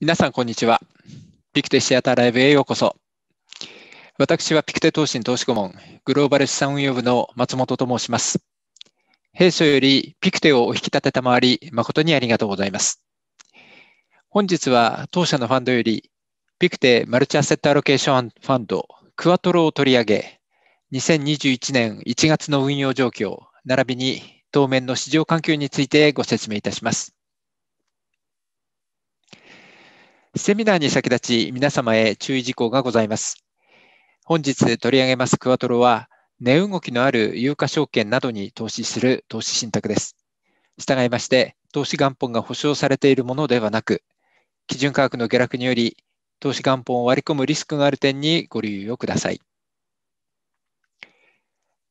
皆さん、こんにちは。ピクテシアターライブへようこそ。私はピクテ投資投資顧問、グローバル資産運用部の松本と申します。弊社よりピクテをお引き立てたまわり、誠にありがとうございます。本日は当社のファンドより、ピクテマルチアセットアロケーションファンド、クワトロを取り上げ、2021年1月の運用状況、並びに当面の市場環境についてご説明いたします。セミナーに先立ち、皆様へ注意事項がございます。本日取り上げますクワトロは、値動きのある有価証券などに投資する投資信託です。従いまして、投資元本が保証されているものではなく、基準価格の下落により、投資元本を割り込むリスクがある点にご留意をください。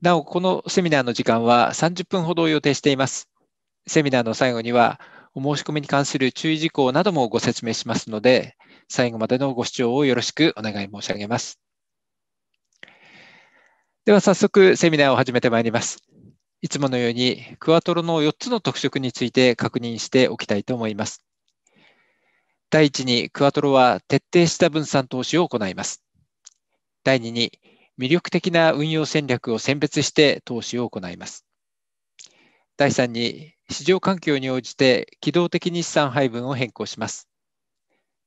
なお、このセミナーの時間は30分ほどを予定しています。セミナーの最後には、お申し込みに関する注意事項などもご説明しますので、最後までのご視聴をよろしくお願い申し上げます。では早速セミナーを始めてまいります。いつものようにクワトロの4つの特色について確認しておきたいと思います。第1にクワトロは徹底した分散投資を行います。第2に魅力的な運用戦略を選別して投資を行います。第3に市場環境に応じて機動的に資産配分を変更します。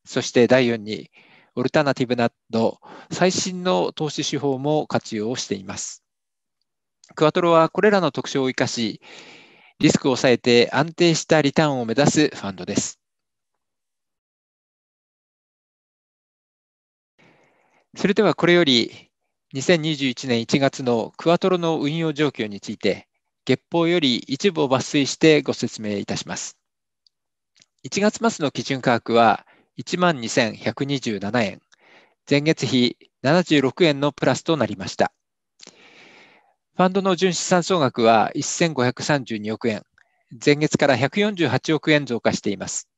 そして第4にオルタナティブなど最新の投資手法も活用しています。クワトロはこれらの特徴を生かし、リスクを抑えて安定したリターンを目指すファンドです。それではこれより2021年1月のクワトロの運用状況について月報より一部を抜粋してご説明いたします。1月末の基準価格は12,127円、前月比76円のプラスとなりました。ファンドの純資産総額は1532億円、前月から148億円増加しています。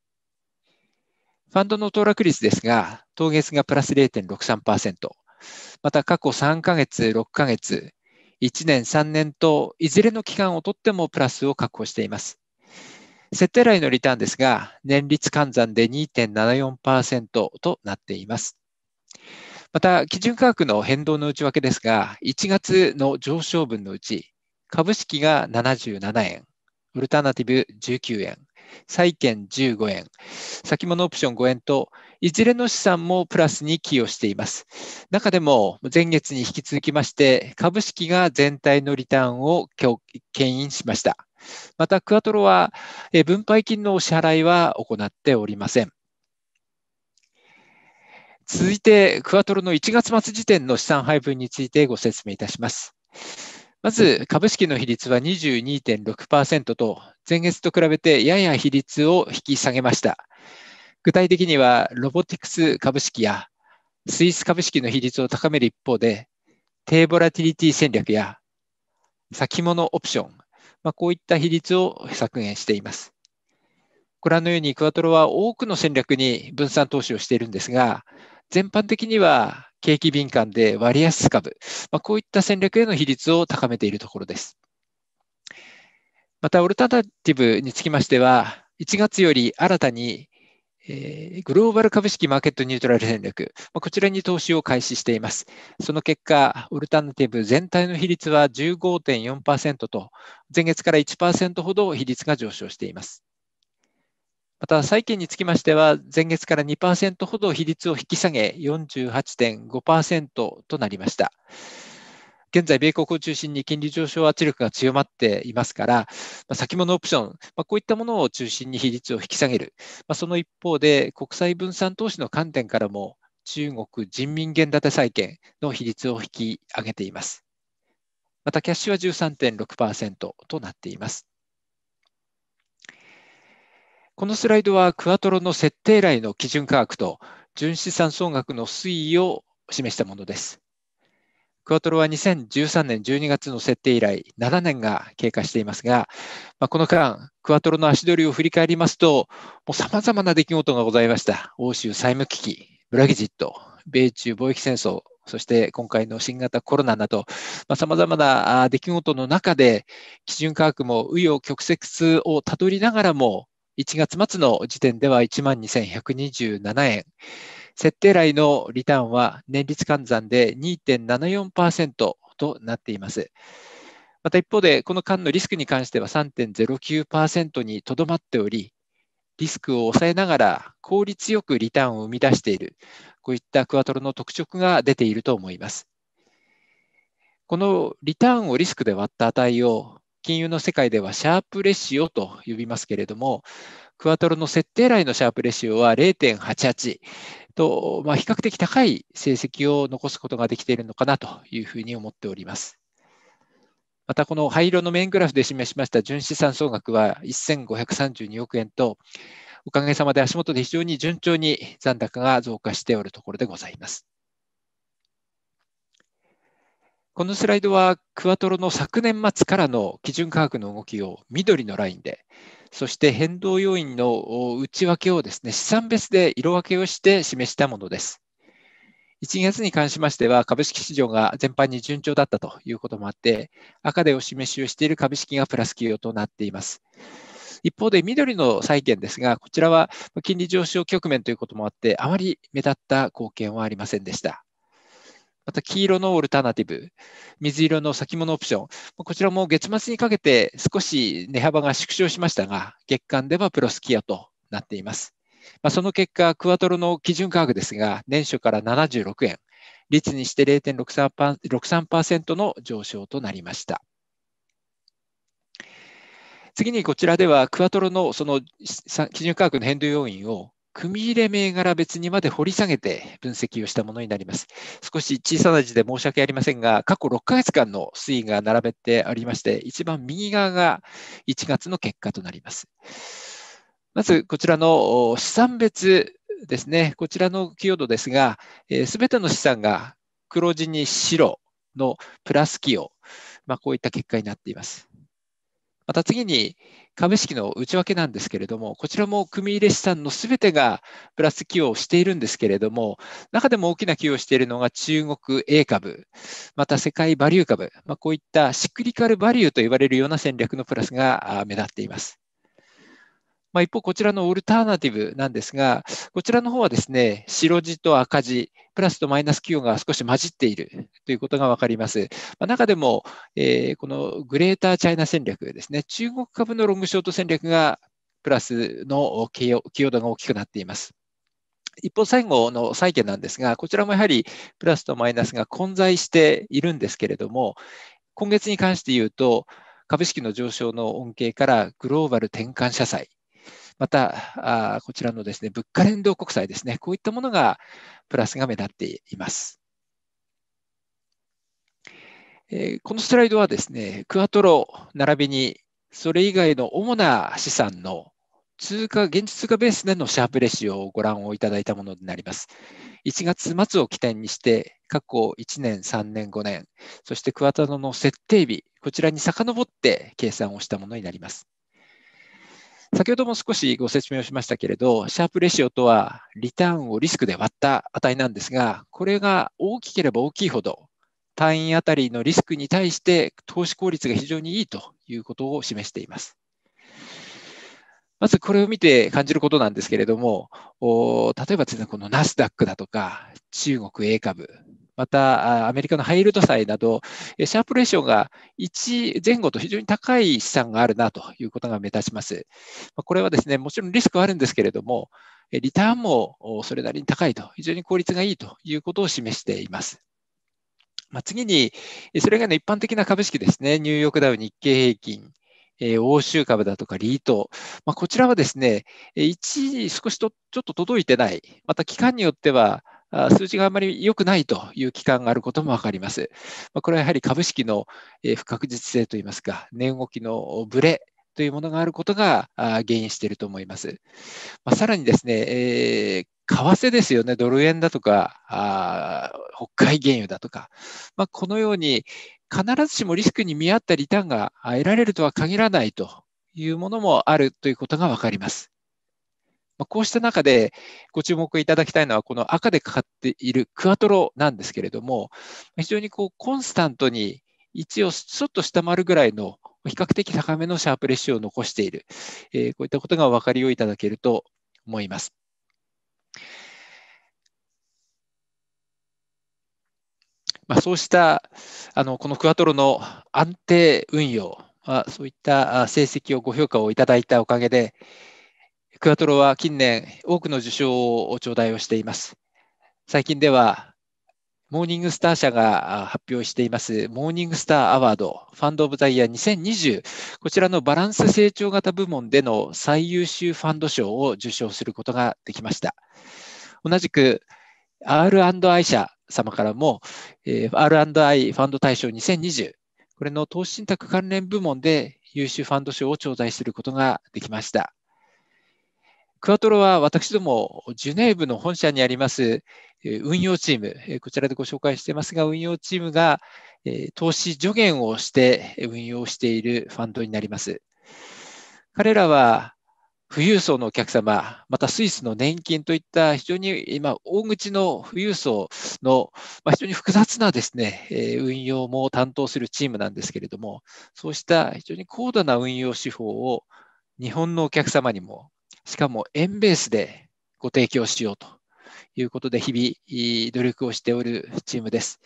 ファンドの騰落率ですが、当月がプラス0.63%、また過去3ヶ月、6ヶ月、1年、3年といずれの期間をとってもプラスを確保しています。設定来のリターンですが、年率換算で2.74%となっています。また、基準価格の変動の内訳ですが、1月の上昇分のうち、株式が77円、オルタナティブ19円、債券15円、先物オプション5円と、いずれの資産もプラスに寄与しています。中でも前月に引き続きまして、株式が全体のリターンを牽引しました。また、クアトロは分配金のお支払いは行っておりません。続いて、クアトロの1月末時点の資産配分についてご説明いたします。まず、株式の比率は22.6%と前月と比べてやや比率を引き下げました。具体的には、ロボティクス株式やスイス株式の比率を高める一方で、低ボラティリティ戦略や先物オプション、まあ、こういった比率を削減しています。ご覧のようにクワトロは多くの戦略に分散投資をしているんですが、全般的には景気敏感で割安株、まあ、こういった戦略への比率を高めているところです。また、オルタナティブにつきましては、1月より新たに、えー、グローバル株式マーケットニュートラル戦略、まあ、こちらに投資を開始しています。その結果、オルタナティブ全体の比率は15.4%と、前月から1%ほど比率が上昇しています。また、債券につきましては、前月から2%ほど比率を引き下げ、48.5%となりました。現在、米国を中心に金利上昇圧力が強まっていますから、まあ、先物オプション、まあ、こういったものを中心に比率を引き下げる、まあ、その一方で、国際分散投資の観点からも、中国人民元建て債券の比率を引き上げています。また、キャッシュは13.6%となっています。このスライドはクアトロの設定来の基準価格と純資産総額の推移を示したものです。クワトロは2013年12月の設定以来7年が経過していますが、まあ、この間、クワトロの足取りを振り返りますと、さま様々な出来事がございました。欧州債務危機、ブラギジット、米中貿易戦争、そして今回の新型コロナなど、さまざ、あ、まな出来事の中で、基準価格も紆余曲折をたどりながらも、1月末の時点では12,127円。設定来のリターンは年率換算で2.74%となっています。また一方で、この間のリスクに関しては3.09%にとどまっており、リスクを抑えながら効率よくリターンを生み出している、こういったクワトロの特色が出ていると思います。このリターンをリスクで割った値を金融の世界ではシャープレシオと呼びますけれども、クワトロの設定来のシャープレシオは0.88、と、まあ、比較的高い成績を残すことができているのかなというふうに思っております。またこの灰色の面グラフで示しました純資産総額は1532億円と、おかげさまで足元で非常に順調に残高が増加しておるところでございます。このスライドはクワトロの昨年末からの基準価格の動きを緑のラインで、そして変動要因の内訳をですね、資産別で色分けをして示したものです。1月に関しましては、株式市場が全般に順調だったということもあって、赤でお示しをしている株式がプラス企業となっています。一方で緑の債券ですが、こちらは金利上昇局面ということもあって、あまり目立った貢献はありませんでした。また黄色のオルタナティブ、水色の先物オプション、こちらも月末にかけて少し値幅が縮小しましたが、月間ではプロスキアとなっています。まあ、その結果、クワトロの基準価格ですが、年初から76円、率にして0.63%の上昇となりました。次にこちらでは、クワトロのその基準価格の変動要因を組入れ銘柄別にまで掘り下げて分析をしたものになります。少し小さな字で申し訳ありませんが、過去6ヶ月間の推移が並べてありまして、一番右側が1月の結果となります。まず、こちらの資産別ですね。こちらの寄与度ですが、す、べ、ての資産が黒字に白のプラス寄与、まあ、こういった結果になっています。また次に株式の内訳なんですけれども、こちらも組入れ資産のすべてがプラス寄与をしているんですけれども、中でも大きな寄与をしているのが中国 A 株、また世界バリュー株、まあ、こういったシクリカルバリューと言われるような戦略のプラスが目立っています。まあ、一方、こちらのオルターナティブなんですが、こちらの方はですね、白字と赤字、プラスとマイナス企業が少し混じっているということが分かります。まあ、中でも、えー、このグレーターチャイナ戦略ですね、中国株のロングショート戦略がプラスの寄与度が大きくなっています。一方、最後の債券なんですが、こちらもやはりプラスとマイナスが混在しているんですけれども、今月に関して言うと、株式の上昇の恩恵からグローバル転換社債また、あこちらのですね、物価連動国債ですね、こういったものが、プラスが目立っています。えこのスライドはですね、クアトロ並びに、それ以外の主な資産の通貨、現実通貨ベースでのシャープレシオをご覧をいただいたものになります。1月末を起点にして、過去1年、3年、5年、そしてクアタロの設定日、こちらに遡って計算をしたものになります。先ほども少しご説明をしましたけれど、シャープレシオとは、リターンをリスクで割った値なんですが、これが大きければ大きいほど、単位あたりのリスクに対して投資効率が非常にいいということを示しています。まずこれを見て感じることなんですけれども、例えばですね、このナスダックだとか、中国 A 株、またアメリカのハイールド債など、シャープレーションが1前後と非常に高い資産があるなということが目立ちます。これはですね、もちろんリスクはあるんですけれども、リターンもそれなりに高いと、非常に効率がいいということを示しています。まあ、次に、それ以外の一般的な株式ですね、ニューヨークダウ日経平均、え欧州株だとかリート、まあ、こちらはですね、一時少しとちょっと届いてない、また期間によっては数字があまり良くないという期間があることも分かります。これはやはり株式の不確実性といいますか、値動きのブレというものがあることが原因していると思います。まさらにですね、えー、為替ですよね、ドル円だとか、あ北海原油だとか、まこのように必ずしもリスクに見合ったリターンが得られるとは限らないというものもあるということが分かります。まあ、こうした中でご注目いただきたいのは、この赤でかかっているクアトロなんですけれども、非常にこうコンスタントに1をちょっと下回るぐらいの比較的高めのシャープレシオを残している、えー、こういったことがお分かりをいただけると思います。まあ、そうしたあのこのクアトロの安定運用、まあ、そういった成績をご評価をいただいたおかげで、クアトロは近年多くの受賞を頂戴をしています。最近ではモーニングスター社が発表していますモーニングスターアワードファンド・オブ・ザ・イヤー2020こちらのバランス成長型部門での最優秀ファンド賞を受賞することができました。同じく R&I 社様からも R&I ファンド大賞2020これの投資信託関連部門で優秀ファンド賞を頂戴することができました。クアトロは私ども、ジュネーブの本社にあります運用チーム、こちらでご紹介してますが、運用チームが投資助言をして運用しているファンドになります。彼らは富裕層のお客様、またスイスの年金といった非常に今、大口の富裕層の非常に複雑なですね、運用も担当するチームなんですけれども、そうした非常に高度な運用手法を日本のお客様にも、しかも円ベースでご提供しようということで、日々努力をしておるチームです。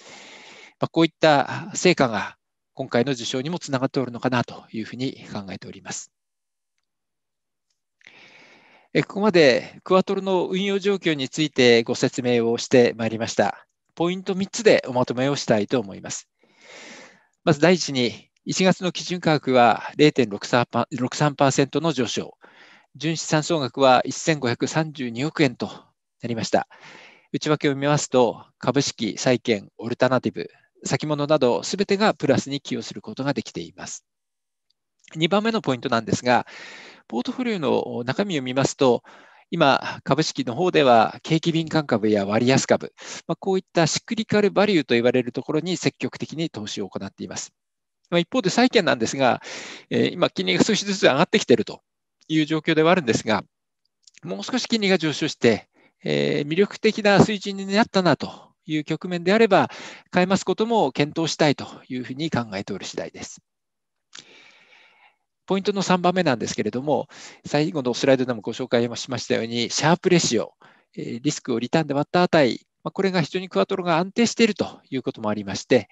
まこういった成果が今回の受賞にもつながっておるのかなというふうに考えております。ここまでクワトロの運用状況についてご説明をしてまいりました。ポイント3つでおまとめをしたいと思います。まず第一に、1月の基準価格は0.63%の上昇。純資産総額は1532億円となりました。内訳を見ますと、株式、債券、オルタナティブ、先物など、すべてがプラスに寄与することができています。2番目のポイントなんですが、ポートフォリオの中身を見ますと、今、株式の方では、景気敏感株や割安株、まあ、こういったシクリカルバリューと言われるところに積極的に投資を行っています。まあ、一方で債券なんですが、えー、今、金利が少しずつ上がってきているという状況ではあるんですが、もう少し金利が上昇して、えー、魅力的な水準になったなという局面であれば、買いますことも検討したいというふうに考えておる次第です。ポイントの3番目なんですけれども、最後のスライドでもご紹介しましたように、シャープレシオ、リスクをリターンで割った値、これが非常にクワトロが安定しているということもありまして、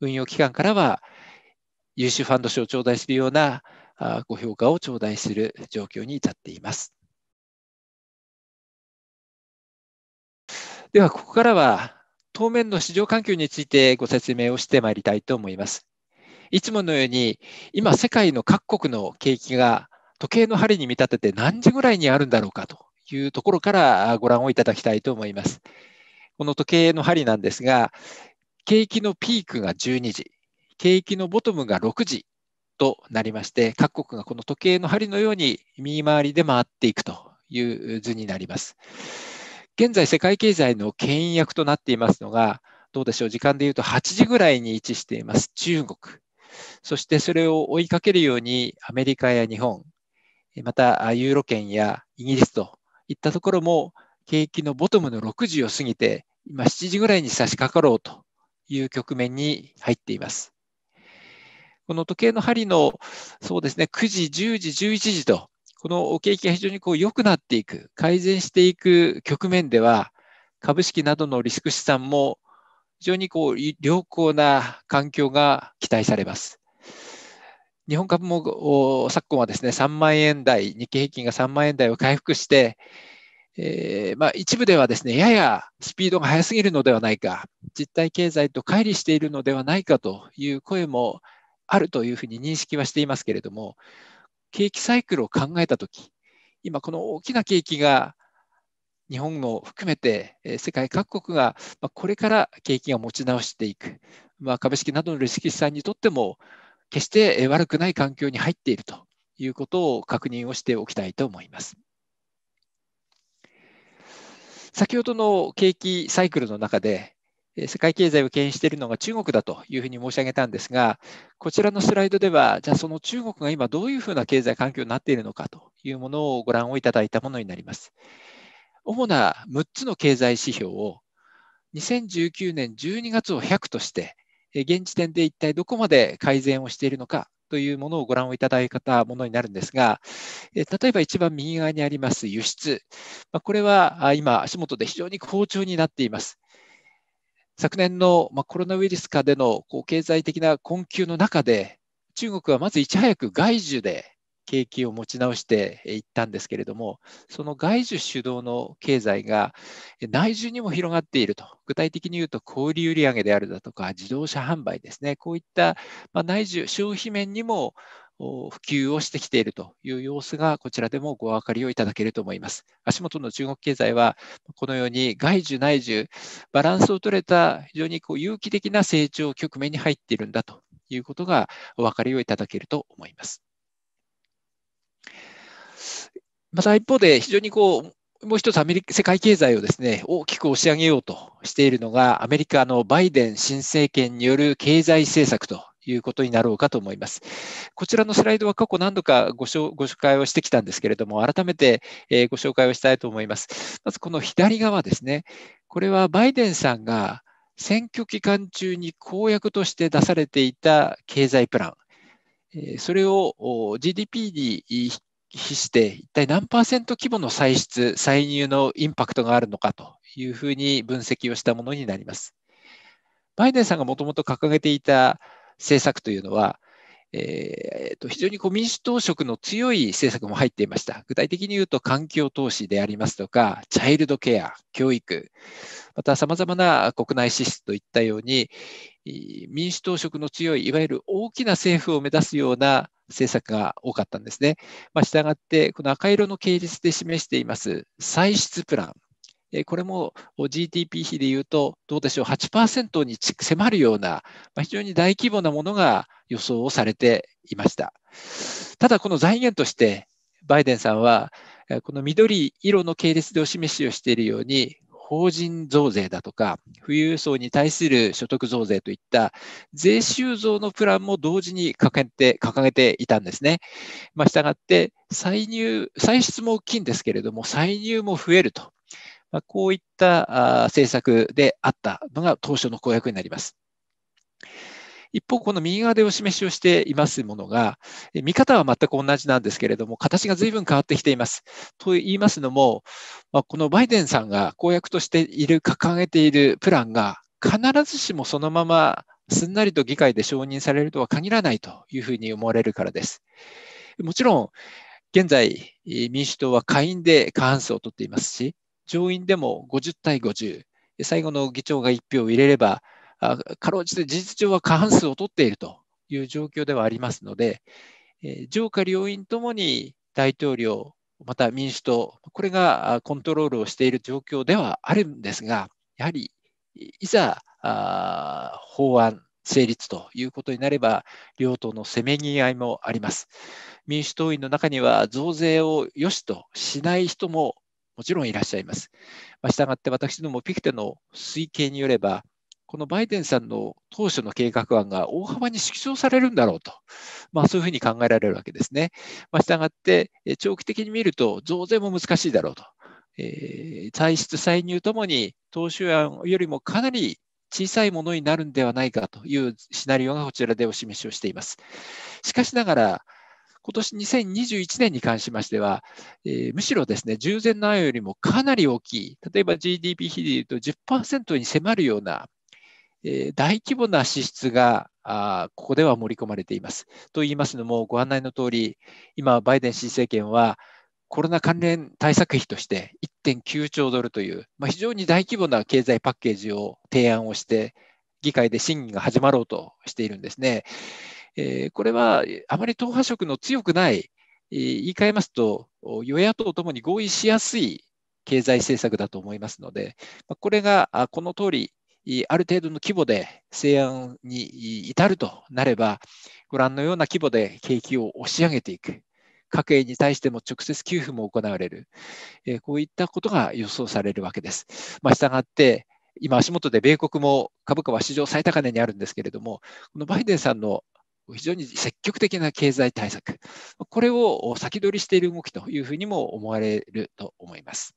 運用機関からは、優秀ファンド賞を頂戴するようなご評価を頂戴する状況に至っています。では、ここからは当面の市場環境についてご説明をしてまいりたいと思います。いつものように、今、世界の各国の景気が時計の針に見立てて何時ぐらいにあるんだろうかというところからご覧をいただきたいと思います。この時計の針なんですが、景気のピークが12時、景気のボトムが6時となりまして、各国がこの時計の針のように右回りで回っていくという図になります。現在、世界経済の牽引役となっていますのが、どうでしょう、時間でいうと8時ぐらいに位置しています中国、そしてそれを追いかけるようにアメリカや日本、またユーロ圏やイギリスといったところも、景気のボトムの6時を過ぎて、今7時ぐらいに差し掛かろうという局面に入っています。この時計の針の、そうですね、9時、10時、11時と、この景気が非常にこう良くなっていく、改善していく局面では、株式などのリスク資産も非常にこう良好な環境が期待されます。日本株も昨今はですね、3万円台、日経平均が3万円台を回復して、えー、まあ、一部ではですね、ややスピードが速すぎるのではないか、実体経済と乖離しているのではないかという声もあるというふうに認識はしていますけれども景気サイクルを考えた時今この大きな景気が日本も含めて世界各国がこれから景気が持ち直していく、まあ、株式などのリスキ資産にとっても決して悪くない環境に入っているということを確認をしておきたいと思います。先ほどの景気サイクルの中で世界経済を牽引しているのが中国だというふうに申し上げたんですが、こちらのスライドでは、じゃあその中国が今どういうふうな経済環境になっているのかというものをご覧をいただいたものになります。主な6つの経済指標を2019年12月を100として、現時点で一体どこまで改善をしているのかというものをご覧をいただいたものになるんですが、例えば一番右側にあります輸出、これは今、足元で非常に好調になっています。昨年の、まコロナウイルス下でのこう経済的な困窮の中で、中国はまずいち早く外需で景気を持ち直していったんですけれども、その外需主導の経済が内需にも広がっていると、具体的に言うと小売売上であるだとか、自動車販売ですね、こういった内需、消費面にも普及をしてきているという様子がこちらでもご分かりをいただけると思います。足元の中国経済はこのように外需内需バランスを取れた非常にこう有機的な成長局面に入っているんだということがお分かりをいただけると思います。また一方で非常にこうもう一つアメリカ、世界経済をですね、大きく押し上げようとしているのが、アメリカのバイデン新政権による経済政策ということになろうかと思います。こちらのスライドは過去何度かごしょご紹介をしてきたんですけれども、改めて、えご紹介をしたいと思います。まずこの左側ですね。これはバイデンさんが選挙期間中に公約として出されていた経済プラン。えそれを GDP に比して一体何パーセント規模の歳出、歳入のインパクトがあるのかというふうに分析をしたものになります。バイデンさんがもともと掲げていた政策というのは、えー、と非常にこう民主党色の強い政策も入っていました。具体的に言うと環境投資でありますとか、チャイルドケア、教育、また様々な国内支出といったように、民主党色の強い、いわゆる大きな政府を目指すような政策が多かったんですね。まあ、したがって、この赤色の系列で示しています歳出プラン、えこれも GDP 比でいうと、どうでしょう、8%に迫るような、ま非常に大規模なものが予想をされていました。ただ、この財源として、バイデンさんは、この緑色の系列でお示しをしているように、法人増税だとか、富裕層に対する所得増税といった税収増のプランも同時に掲げて掲げていたんですね。まあ、したがって歳入、歳出も大きいんですけれども、歳入も増えるとまあ、こういった政策であったのが当初の公約になります。一方、この右側でお示しをしていますものが、見方は全く同じなんですけれども、形が随分変わってきています。と言いますのも、まあ、このバイデンさんが公約としている、掲げているプランが、必ずしもそのまますんなりと議会で承認されるとは限らないというふうに思われるからです。もちろん、現在、民主党は下院で過半数を取っていますし、上院でも50対50、最後の議長が1票を入れれば、かろうじて事実上は過半数を取っているという状況ではありますので、上下両院ともに大統領、また民主党、これがコントロールをしている状況ではあるんですが、やはりいざ法案成立ということになれば、両党のせめぎ合いもあります。民主党員の中には増税を良しとしない人ももちろんいらっしゃいます。まあ、したがって私どもピクテの推計によれば、このバイデンさんの当初の計画案が大幅に縮小されるんだろうと、まあ、そういうふうに考えられるわけですね。まあ、したがって、長期的に見ると増税も難しいだろうと。えー、歳出歳入ともに当初案よりもかなり小さいものになるんではないかというシナリオがこちらでお示しをしています。しかしながら、今年2021年に関しましては、えー、むしろですね、従前の案よりもかなり大きい、例えば GDP 比でいうと10%に迫るような、えー、大規模な支出があここでは盛り込まれています。と言いますのも、ご案内の通り、今、バイデン新政権は、コロナ関連対策費として1.9兆ドルという、まあ、非常に大規模な経済パッケージを提案をして、議会で審議が始まろうとしているんですね。えー、これはあまり党派色の強くない、えー、言い換えますと、与野党ともに合意しやすい経済政策だと思いますので、これがこの通り、ある程度の規模で成案に至るとなれば、ご覧のような規模で景気を押し上げていく、家計に対しても直接給付も行われる、えこういったことが予想されるわけです。まあ、したがって、今、足元で米国も株価は史上最高値にあるんですけれども、このバイデンさんの非常に積極的な経済対策、これを先取りしている動きというふうにも思われると思います。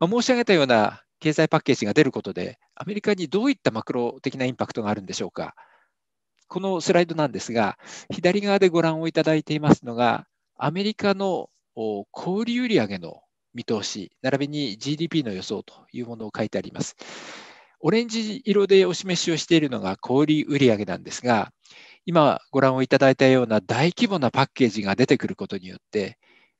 ま申し上げたような経済パッケージが出ることで、アメリカにどういったマクロ的なインパクトがあるんでしょうか。このスライドなんですが、左側でご覧をいただいていますのが、アメリカの小売売上の見通し、並びに GDP の予想というものを書いてあります。オレンジ色でお示しをしているのが小売売上なんですが、今ご覧をいただいたような大規模なパッケージが出てくることによって、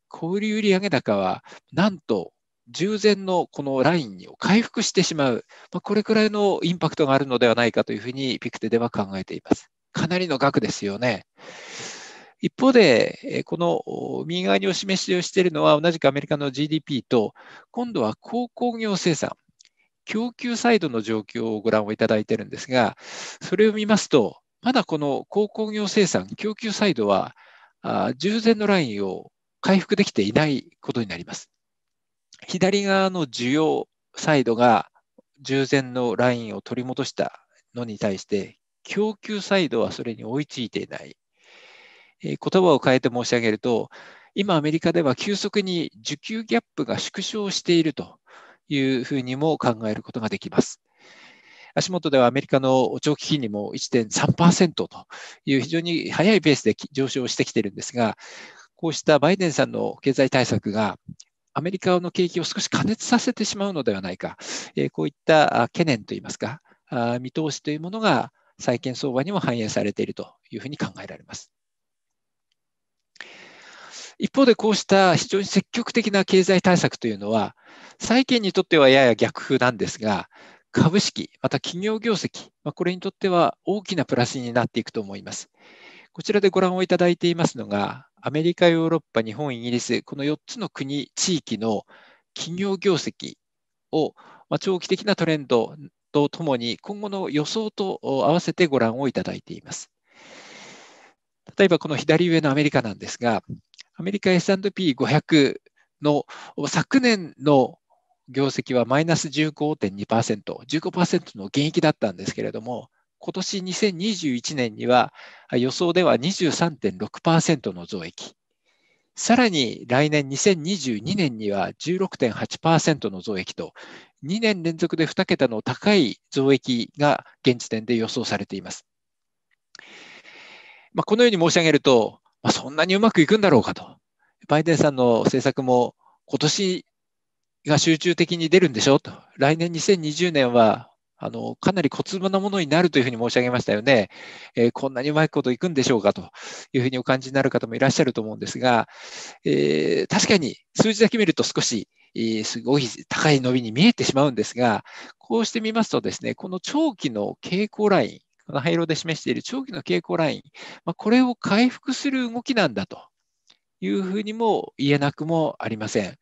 小売売上高はなんと従前のこのラインを回復してしまう、まあ、これくらいのインパクトがあるのではないかというふうにピクテでは考えています。かなりの額ですよね。一方で、この右側にお示しをしているのは同じくアメリカの GDP と、今度は鉱工業生産。供給サイドの状況をご覧をいただいているんですが、それを見ますと、まだこの鉱工業生産、供給サイドは、あ従前のラインを回復できていないことになります。左側の需要サイドが従前のラインを取り戻したのに対して、供給サイドはそれに追いついていない。えー、言葉を変えて申し上げると、今アメリカでは急速に需給ギャップが縮小しているというふうにも考えることができます。足元ではアメリカの長期金利も1.3%という非常に速いペースで上昇してきているんですが、こうしたバイデンさんの経済対策がアメリカの景気を少し過熱させてしまうのではないか、こういった懸念といいますか、見通しというものが債券相場にも反映されているというふうに考えられます。一方でこうした非常に積極的な経済対策というのは、債券にとってはやや逆風なんですが、株式、また企業業績、まこれにとっては大きなプラスになっていくと思います。こちらでご覧をいただいていますのが、アメリカ、ヨーロッパ、日本、イギリス、この4つの国、地域の企業業績を、ま長期的なトレンドとともに、今後の予想と合わせてご覧をいただいています。例えばこの左上のアメリカなんですが、アメリカ S&P500 の昨年の業績はマイナス15.2%、15%の減益だったんですけれども、今年2021年には予想では23.6%の増益、さらに来年2022年には16.8%の増益と、2年連続で2桁の高い増益が現時点で予想されています。まあ、このように申し上げると、まあ、そんなにうまくいくんだろうかと。バイデンさんの政策も今年が集中的に出るんでしょと。来年2020年はあのかなり小粒なものになるというふうに申し上げましたよね、えー、こんなにうまいこといくんでしょうかというふうにお感じになる方もいらっしゃると思うんですが、えー、確かに数字だけ見ると少し、えー、すごい高い伸びに見えてしまうんですが、こうしてみますとですね、この長期の傾向ライン、灰色で示している長期の傾向ライン、まあ、これを回復する動きなんだというふうにも言えなくもありません。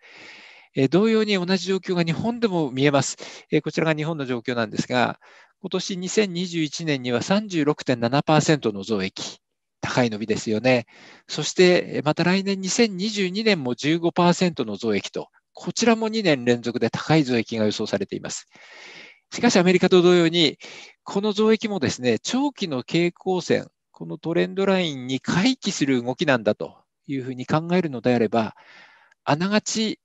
え同様に同じ状況が日本でも見えます。えこちらが日本の状況なんですが、今年2021年には36.7%の増益。高い伸びですよね。そして、また来年2022年も15%の増益と、こちらも2年連続で高い増益が予想されています。しかしアメリカと同様に、この増益もですね、長期の傾向線、このトレンドラインに回帰する動きなんだというふうに考えるのであれば、あながち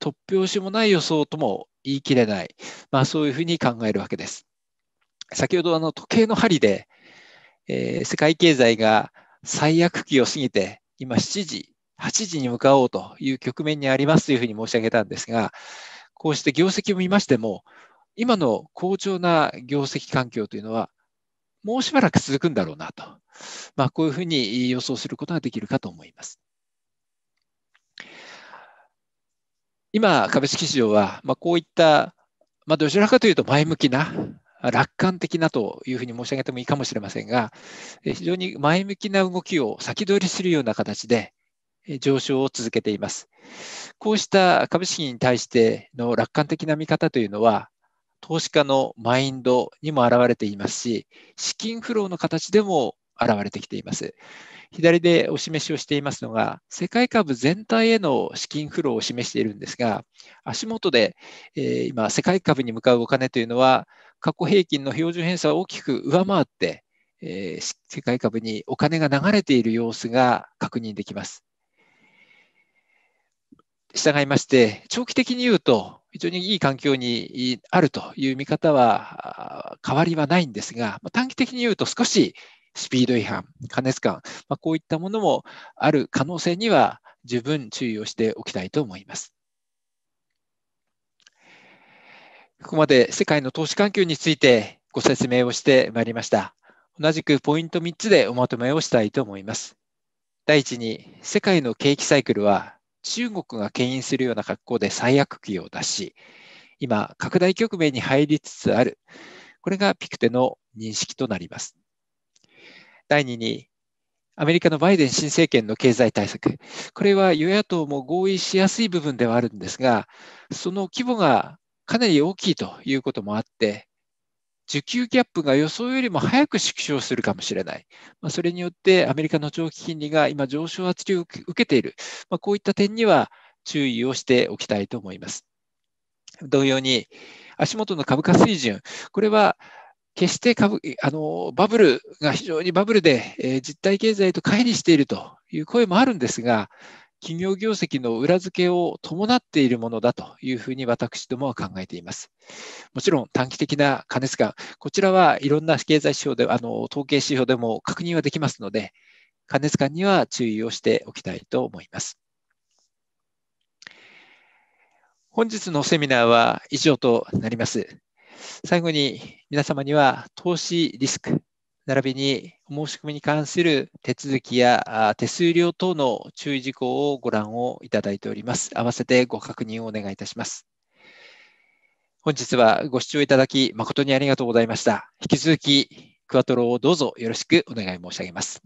突拍子もない予想とも言い切れない、まあ、そういうふうに考えるわけです。先ほどあの時計の針で、えー、世界経済が最悪期を過ぎて、今7時、8時に向かおうという局面にありますというふうに申し上げたんですが、こうして業績を見ましても、今の好調な業績環境というのは、もうしばらく続くんだろうなと、まあ、こういうふうに予想することができるかと思います。今、株式市場は、まあ、こういった、まあ、どちらかというと前向きな、楽観的なというふうに申し上げてもいいかもしれませんが、非常に前向きな動きを先取りするような形で上昇を続けています。こうした株式に対しての楽観的な見方というのは、投資家のマインドにも現れていますし、資金フローの形でも現れてきています。左でお示しをしていますのが、世界株全体への資金フローを示しているんですが、足元で、えー、今、世界株に向かうお金というのは、過去平均の標準偏差を大きく上回って、えー、世界株にお金が流れている様子が確認できます。従いまして、長期的に言うと、非常にいい環境にあるという見方は変わりはないんですが、短期的に言うと少しスピード違反、過熱感、まあ、こういったものもある可能性には十分注意をしておきたいと思います。ここまで世界の投資環境についてご説明をしてまいりました。同じくポイント3つでおまとめをしたいと思います。第一に、世界の景気サイクルは中国が牽引するような格好で最悪期を出し、今、拡大局面に入りつつある。これがピクテの認識となります。第2に、アメリカのバイデン新政権の経済対策、これは与野党も合意しやすい部分ではあるんですが、その規模がかなり大きいということもあって、需給ギャップが予想よりも早く縮小するかもしれない。まあ、それによってアメリカの長期金利が今上昇圧力を受けている。まあ、こういった点には注意をしておきたいと思います。同様に足元の株価水準、これは決して株あのバブルが非常にバブルで、えー、実体経済と乖離しているという声もあるんですが、企業業績の裏付けを伴っているものだというふうに私どもは考えています。もちろん短期的な過熱感、こちらはいろんな経済指標で、あの統計指標でも確認はできますので、過熱感には注意をしておきたいと思います。本日のセミナーは以上となります。最後に皆様には投資リスク、並びにお申し込みに関する手続きや手数料等の注意事項をご覧をいただいております。合わせてご確認をお願いいたします。本日はご視聴いただき誠にありがとうございました。引き続き、クワトロをどうぞよろしくお願い申し上げます。